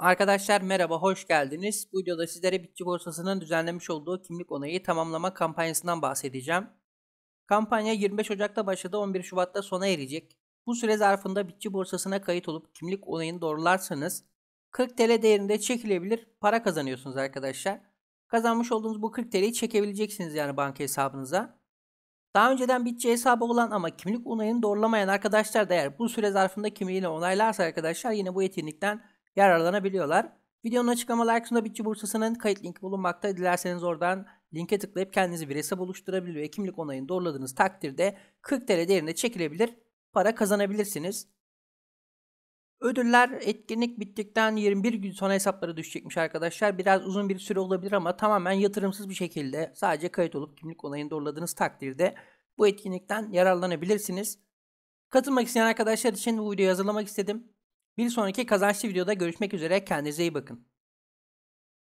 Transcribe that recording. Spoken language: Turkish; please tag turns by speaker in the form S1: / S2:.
S1: Arkadaşlar merhaba, hoş geldiniz. Bu videoda sizlere Bitçi Borsası'nın düzenlemiş olduğu kimlik onayı tamamlama kampanyasından bahsedeceğim. Kampanya 25 Ocak'ta başladı, 11 Şubat'ta sona erecek. Bu süre zarfında Bitçi Borsası'na kayıt olup kimlik onayını doğrularsanız 40 TL değerinde çekilebilir para kazanıyorsunuz arkadaşlar. Kazanmış olduğunuz bu 40 TL'yi çekebileceksiniz yani banka hesabınıza. Daha önceden Bitçi hesabı olan ama kimlik onayını doğrulamayan arkadaşlar da eğer bu süre zarfında kimliğini onaylarsa arkadaşlar yine bu etkinlikten yararlanabiliyorlar. Videonun açıklamalar kısmında Bitçi Bursası'nın kayıt linki bulunmakta. Dilerseniz oradan linke tıklayıp kendinizi bir hesap oluşturabilir ve kimlik onayını doğruladığınız takdirde 40 TL değerinde çekilebilir para kazanabilirsiniz. Ödüller etkinlik bittikten 21 gün sonra hesaplara düşecekmiş arkadaşlar. Biraz uzun bir süre olabilir ama tamamen yatırımsız bir şekilde sadece kayıt olup kimlik onayını doğruladığınız takdirde bu etkinlikten yararlanabilirsiniz. Katılmak isteyen arkadaşlar için bu videoyu hazırlamak istedim. Bir sonraki kazançlı videoda görüşmek üzere kendinize iyi bakın.